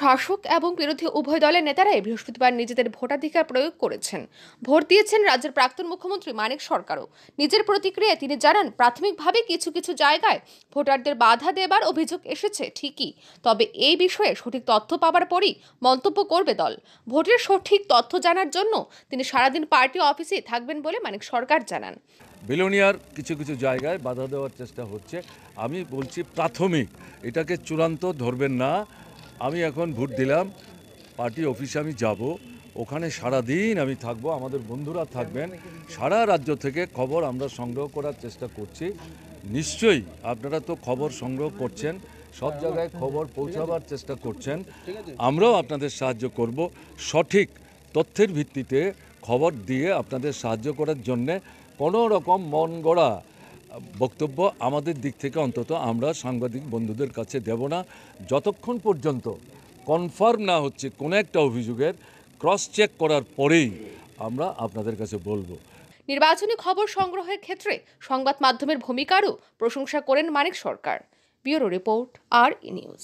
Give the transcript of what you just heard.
শাসক এবং বিরোধী উভয় দলের নেতারাই বৃহস্পতিবার নিজেদের ভোটাধিকার প্রয়োগ করেছেন ভোট দিয়েছেন রাজ্যের প্রাক্তন মুখ্যমন্ত্রী মানিক সরকারও নিজের প্রতিক্রিয়ায় তিনি জানান প্রাথমিকভাবে কিছু কিছু জায়গায় ভোটারদের বাধা দেবার অভিযোগ এসেছে ঠিকই তবে এই বিষয়ে সঠিক তথ্য পাওয়ার পরই মন্তব্য করবে দল ভোটের সঠিক তথ্য জানার জন্য তিনি সারাদিন পার্টি অফিসে থাকবেন বলে মানিক সরকার জানান বিলোনিয়ার কিছু কিছু জায়গায় বাধা দেওয়ার চেষ্টা হচ্ছে আমি বলছি প্রাথমিক এটাকে চূড়ান্ত ধরবেন না আমি এখন ভোট দিলাম পার্টি অফিসে আমি যাব ওখানে সারা দিন আমি থাকব আমাদের বন্ধুরা থাকবেন সারা রাজ্য থেকে খবর আমরা সংগ্রহ করার চেষ্টা করছি নিশ্চয়ই আপনারা তো খবর সংগ্রহ করছেন সব জায়গায় খবর পৌঁছাবার চেষ্টা করছেন আমরাও আপনাদের সাহায্য করব সঠিক তথ্যের ভিত্তিতে খবর দিয়ে আপনাদের সাহায্য করার জন্যে কোনো রকম মন গড়া বক্তব্য আমাদের দিক থেকে অন্তত আমরা সাংবাদিক বন্ধুদের কাছে দেব না যতক্ষণ পর্যন্ত কনফার্ম না হচ্ছে কোনো একটা অভিযোগের ক্রস চেক করার পরেই আমরা আপনাদের কাছে বলবো নির্বাচনী খবর সংগ্রহের ক্ষেত্রে সংবাদ মাধ্যমের ভূমিকারও প্রশংসা করেন মানিক সরকার ব্যুরো রিপোর্ট আর ই নিউজ